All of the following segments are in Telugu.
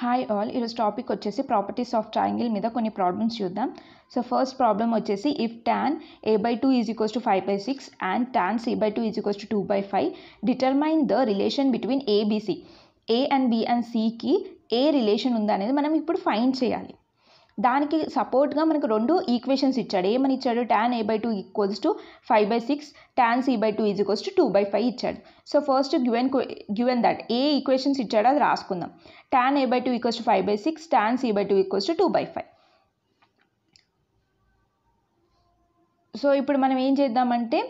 హాయ్ ఆల్ ఈరోజు టాపిక్ వచ్చేసి ప్రాపర్టీస్ ఆఫ్ ట్రయాంగిల్ మీద కొన్ని ప్రాబ్లమ్స్ చూద్దాం సో ఫస్ట్ ప్రాబ్లమ్ వచ్చేసి if tan A by two is equals to five by six and tan C by two is equals to two by five determine the relation between ABC A and B and సికి ఏ రిలేషన్ ఉందా అనేది మనం ఇప్పుడు ఫైండ్ చేయాలి దానికి సపోర్ట్గా మనకు రెండు ఈక్వేషన్స్ ఇచ్చాడు ఏమని ఇచ్చాడు tan A by two equals to five by six tan C by two is to two by five ఇచ్చాడు so first given given that ఏ ఈక్వేషన్స్ ఇచ్చాడో అది రాసుకుందాం tan A by two equals to five by six tan C by two equals to two by five so ఇప్పుడు మనం ఏం చేద్దామంటే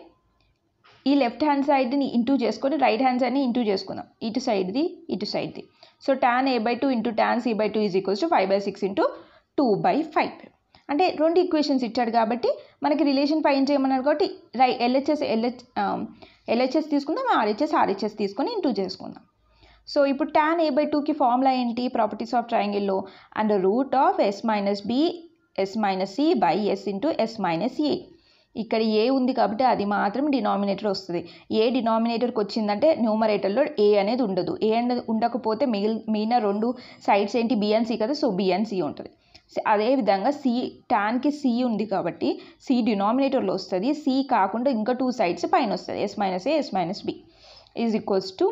ఈ లెఫ్ట్ హ్యాండ్ సైడ్ని ఇంటూ చేసుకొని రైట్ హ్యాండ్ సైడ్ని ఇంటూ చేసుకుందాం ఇటు సైడ్ది ఇటు సైడ్ది so tan A by two into tan C by two is equals to five by six into two by five అంటే రెండు ఈక్వేషన్స్ ఇచ్చాడు కాబట్టి మనకి రిలేషన్ ఫైన్ చేయమన్నారు కాబట్టి రై ఎల్హెచ్ఎస్ ఎల్హెచ్ ఎల్హెచ్ఎస్ తీసుకుందాం ఆర్హెచ్ఎస్ ఆర్హెచ్ఎస్ తీసుకొని ఇంటూ చేసుకుందాం సో ఇప్పుడు ట్యాన్ ఏ బై టూకి ఫార్ములా ఏంటి ప్రాపర్టీస్ ఆఫ్ ట్రయాంగిల్లో and root of S minus B S minus C by yes into yes minus A ఇక్కడ ఏ ఉంది కాబట్టి అది మాత్రం డినామినేటర్ వస్తుంది ఏ డినామినేటర్కి వచ్చిందంటే న్యూమరేటర్లో ఏ అనేది ఉండదు ఏ అనేది ఉండకపోతే మిగిలి మిగిలిన రెండు సైడ్స్ ఏంటి బి కదా సో బి ఉంటుంది అదేవిధంగా సి టాన్కి సి ఉంది కాబట్టి సి డినామినేటర్లో వస్తుంది సి కాకుండా ఇంకా టూ సైడ్స్ పైన వస్తుంది S minus A S minus B is equals to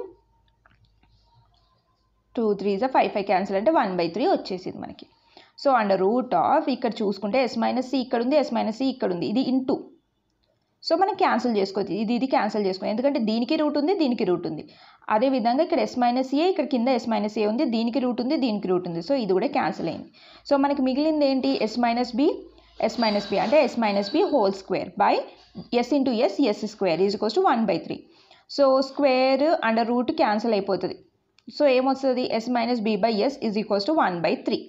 two three జా ఫైవ్ ఫైవ్ క్యాన్సిల్ అంటే వన్ బై త్రీ వచ్చేసింది మనకి సో అండర్ రూట్ ఆఫ్ ఇక్కడ చూసుకుంటే ఎస్ మైనస్ సి ఇక్కడ ఉంది ఎస్ మైనస్ సి ఇక్కడ ఉంది ఇది ఇంటూ సో మనం క్యాన్సిల్ చేసుకోవచ్చు ఇది ఇది క్యాన్సిల్ చేసుకోవచ్చు ఎందుకంటే దీనికి రూట్ ఉంది దీనికి రూట్ ఉంది అదేవిధంగా ఇక్కడ ఎస్ మైనస్ ఏ ఇక్కడ కింద ఎస్ మైనస్ ఏ ఉంది దీనికి రూట్ ఉంది దీనికి రూట్ ఉంది సో ఇది కూడా క్యాన్సిల్ అయింది సో మనకి మిగిలింది ఏంటి s minus B S minus b అంటే s minus b whole square by yes into s s square is equals to one by three so square under root cancel అయిపోతుంది సో ఏమొస్తుంది s minus b by s is equals to one by three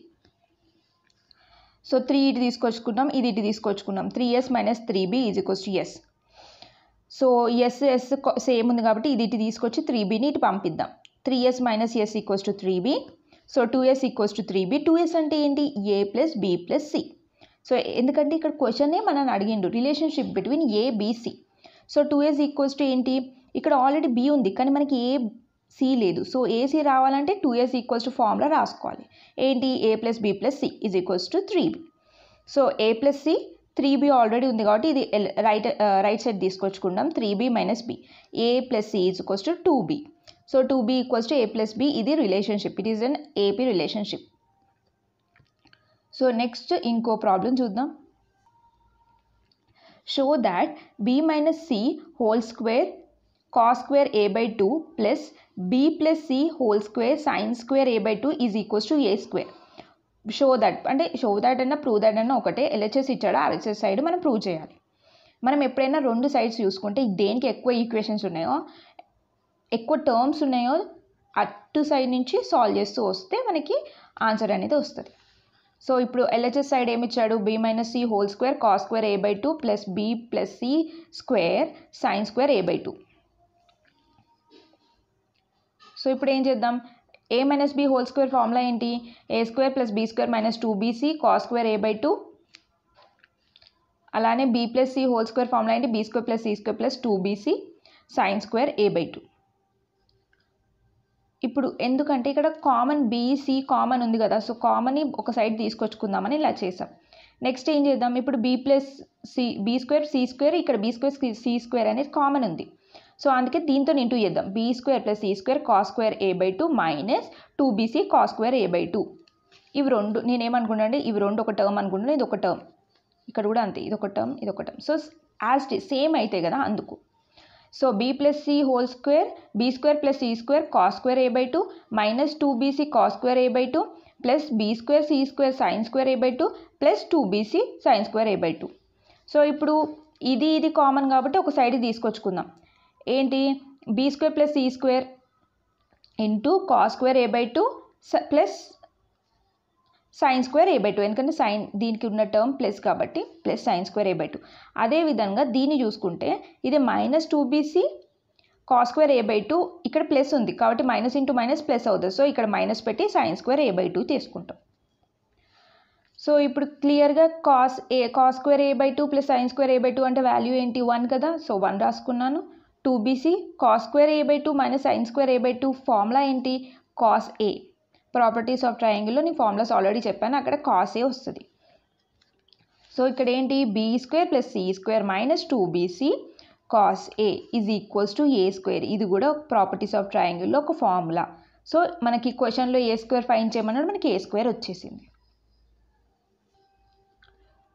so three ఇటు తీసుకొచ్చుకున్నాం ఇది ఇటు తీసుకొచ్చుకున్నాం three s minus three b is equals to s so s s same ఉంది కాబట్టి ఇది ఇటు తీసుకొచ్చి త్రీ బీని ఇటు పంపిద్దాం three s minus s equals to three b so two s equals to three b two s అంటే ఏంటి a plus b plus c so ఎందుకంటే ఇక్కడ క్వశ్చనే మనం అడిగిండు relationship between a bc so two s equals to ఏంటి ఇక్కడ ఆల్రెడీ బి ఉంది కానీ మనకి ఏ సి లేదు సో ఏసీ రావాలంటే two s equals to formula రాసుకోవాలి ఏంటి a plus b plus c is equals to three b so a plus c three b already ఉంది కాబట్టి ఇది రైట్ రైట్ సైడ్ తీసుకొచ్చుకుంటాం three b minus b a plus c is equals to two b so two b equals to a plus b ఇది relationship it is an AP relationship so next ఇంకో ప్రాబ్లం చూద్దాం show that b minus c whole square cos square a by two plus b plus c whole square sine square a by two is equals to a square show that అంటే షో దట్ అన్న ప్రూవ్ దట్ అన్న ఒకటే ఎల్హెచ్ఎస్ ఇచ్చాడు ఆర్హెచ్ఎస్ సైడ్ మనం ప్రూవ్ చేయాలి మనం ఎప్పుడైనా రెండు సైడ్స్ చూసుకుంటే దేనికి ఎక్కువ ఈక్వేషన్స్ ఉన్నాయో ఎక్కువ టర్మ్స్ ఉన్నాయో అటు సైడ్ నుంచి సాల్వ్ చేస్తూ వస్తే మనకి ఆన్సర్ అనేది వస్తుంది సో ఇప్పుడు ఎల్హెచ్ఎస్ సైడ్ ఏమి ఇచ్చాడు b minus c whole square cos square a by two plus b plus c square sine square a by two so ఇప్పుడు ఏం చేద్దాం a minus b whole square formula ఏంటి a square plus b square minus two bc cos square a by two అలానే b plus c whole square formula ఏంటి b square plus c square plus two bc sine square a by two ఇప్పుడు ఎందుకంటే ఇక్కడ కామన్ బీసీ కామన్ ఉంది కదా సో కామన్ ఒక సైడ్ తీసుకొచ్చుకుందామని ఇలా చేసాం నెక్స్ట్ ఏం చేద్దాం ఇప్పుడు b plus c b square c square ఇక్కడ బీ స్క్వేర్ సి స్క్వేర్ అనేది కామన్ ఉంది సో అందుకే దీంతో ఇంటూ చేద్దాం బీ స్క్వేర్ ప్లస్ ఈ square cos square a by two minus two bc cos square a by two ఇవి రెండు నేనేమనుకున్నాను ఇవి రెండు ఒక టర్మ్ అనుకుంటున్నాను ఇది ఒక టర్మ్ ఇక్కడ కూడా అంతే ఇది ఒక టర్మ్ ఇది ఒక టర్మ్ సో యాజ్ సేమ్ అయితే కదా అందుకు so b plus c whole square b square plus c square cos square a by two minus two bc cos square a by two plus b square c square sine square a by two plus two bc sine square a by two so ఇప్పుడు ఇది ఇది కామన్ కాబట్టి ఒక సైడ్ తీసుకొచ్చుకుందాం ఏంటి బీ స్క్వేర్ ప్లస్ ఈ square into cos square a by two plus sine square a by two ఎందుకంటే సైన్ దీనికి ఉన్న టర్మ్ ప్లస్ కాబట్టి plus sine square a by two అదేవిధంగా దీన్ని చూసుకుంటే ఇది minus two bc cos square a by two ఇక్కడ ప్లస్ ఉంది కాబట్టి మైనస్ ఇంటూ మైనస్ ప్లస్ అవుతుంది సో ఇక్కడ మైనస్ పెట్టి sine square a by two తీసుకుంటాం సో ఇప్పుడు క్లియర్గా cos a cos square a by two plus sine square a by two అంటే వాల్యూ ఏంటి వన్ కదా సో వన్ రాసుకున్నాను two bc cos square a by two minus sine square a by two formula ఏంటి కాస్ ఏ ప్రాపర్టీస్ ఆఫ్ ట్రయాంగిల్లో నేను ఫార్ములాస్ ఆల్రెడీ చెప్పాను అక్కడ కాస్ ఏ వస్తుంది సో ఇక్కడ ఏంటి b square plus c square minus two bc cos a is equals to a square ఇది కూడా ప్రాపర్టీస్ ఆఫ్ ట్రయాంగిల్లో ఒక ఫార్ములా సో మనకి క్వశ్చన్లో ఏ స్క్వేర్ ఫైన్ చేయమన్నాడు మనకి ఏ స్క్వేర్ వచ్చేసింది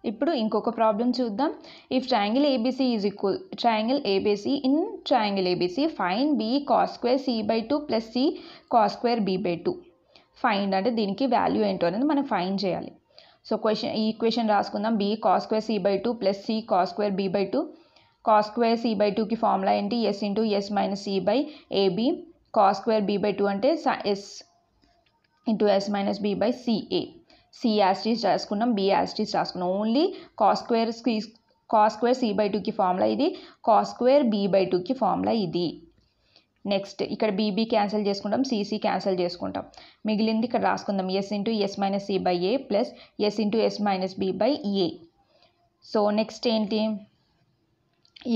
ఇప్పుడు ఇంకొక ప్రాబ్లం చూద్దాం if triangle ABC is equal triangle ABC in triangle ABC find b cos square c by two plus c cos square b by two find అంటే దీనికి వాల్యూ ఏంటో అనేది మనం ఫైన్ చేయాలి సో క్వశ్చన్ ఈ ఈక్వేషన్ రాసుకుందాం b cos square c by two plus c cos square b by two cos square c by టూకి ఫార్ములా ఏంటి s into yes minus C by ab cos square b by two అంటే s into yes minus b by ca c as it is రాసుకున్నాం బి యాస్టీస్ రాసుకున్నాం ఓన్లీ కాస్క్వేర్స్కి కాస్క్వేర్ సి సి బై టూకి ఫార్ములా ఇది కాస్క్వేర్ బి బై టూకి ఫార్ములా ఇది నెక్స్ట్ ఇక్కడ బీబీ క్యాన్సిల్ చేసుకుంటాం సీసీ క్యాన్సిల్ చేసుకుంటాం మిగిలింది ఇక్కడ రాసుకుందాం s into yes minus C by a plus s into yes minus b by a so next ఏంటి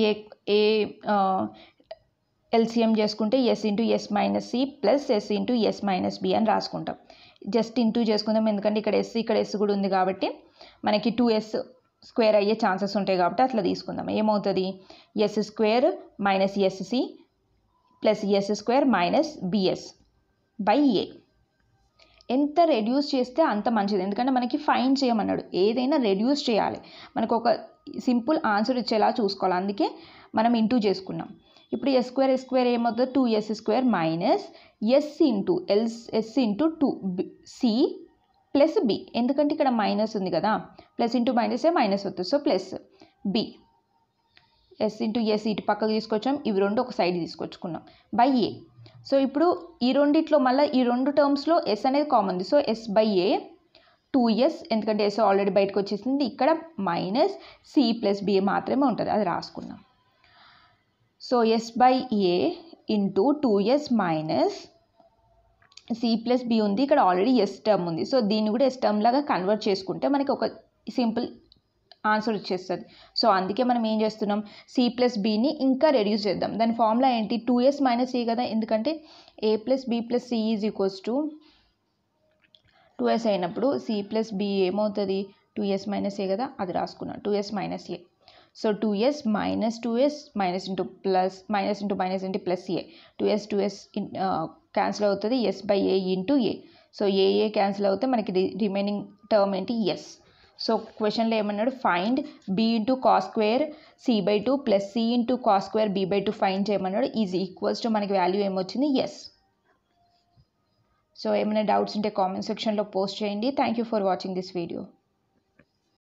ఏ ఏ ఎల్సిఎం చేసుకుంటే s into yes minus c plus s into yes minus b అని రాసుకుంటాం జస్ట్ ఇంటూ చేసుకుందాం ఎందుకంటే ఇక్కడ ఎస్ ఇక్కడ ఎస్ కూడా ఉంది కాబట్టి మనకి టూ ఎస్ స్క్వేర్ అయ్యే ఛాన్సెస్ ఉంటాయి కాబట్టి అట్లా తీసుకుందాం ఏమవుతుంది s square minus sc plus s square minus bs by a ఎంత రెడ్యూస్ చేస్తే అంత మంచిది ఎందుకంటే మనకి ఫైన్ చేయమన్నాడు ఏదైనా రెడ్యూస్ చేయాలి మనకు ఒక సింపుల్ ఆన్సర్ ఇచ్చేలా చూసుకోవాలి అందుకే మనం ఇంటూ చేసుకున్నాం ఇప్పుడు ఎస్ స్క్వేర్ ఎస్ స్క్వేర్ ఏమవుతుంది two s square minus s into ఎల్స్ s into two c plus b ఎందుకంటే ఇక్కడ మైనస్ ఉంది కదా plus into minus a minus అవుతుంది so plus b s into s ఇటు పక్కకు తీసుకొచ్చాం ఇవి రెండు ఒక సైడ్ తీసుకొచ్చుకున్నాం బై ఏ సో ఇప్పుడు ఈ రెండిట్లో మళ్ళీ ఈ రెండు టర్మ్స్లో ఎస్ అనేది కామన్ ఉంది so s by a two s ఎందుకంటే ఎస్ ఆల్రెడీ బయటకు వచ్చేసింది ఇక్కడ మైనస్ సి ప్లస్ బి మాత్రమే ఉంటుంది అది రాసుకున్నాం s by a into two s minus c plus b ఉంది ఇక్కడ ఆల్రెడీ ఎస్ టర్మ్ ఉంది సో దీన్ని కూడా ఎస్ టర్మ్ లాగా కన్వర్ట్ చేసుకుంటే మనకి ఒక సింపుల్ ఆన్సర్ వచ్చేస్తుంది సో అందుకే మనం ఏం చేస్తున్నాం సి ప్లస్ బిని ఇంకా రెడ్యూస్ చేద్దాం దాని ఫార్ములా ఏంటి టూ ఎస్ మైనస్ ఏ కదా ఎందుకంటే a plus b plus c is equals to two s అయినప్పుడు సి ప్లస్ బి ఏమవుతుంది టూ ఎస్ మైనస్ ఏ కదా అది రాసుకున్నాను two s minus a so two s minus two s minus into plus minus into minus ఏంటి plus a two s two s cancel అవుతుంది s by a into a so a a cancel అవుతే మనకి రిమైనింగ్ టర్మ్ ఏంటి ఎస్ సో క్వశ్చన్లో ఏమన్నాడు find B into cos square c by two plus c into cos square b by two find చేయమన్నాడు ఈజ్ ఈక్వల్స్ టు మనకి వాల్యూ ఏమొచ్చింది ఎస్ సో ఏమైనా డౌట్స్ ఉంటే కామెంట్ సెక్షన్లో పోస్ట్ చేయండి thank you for watching this video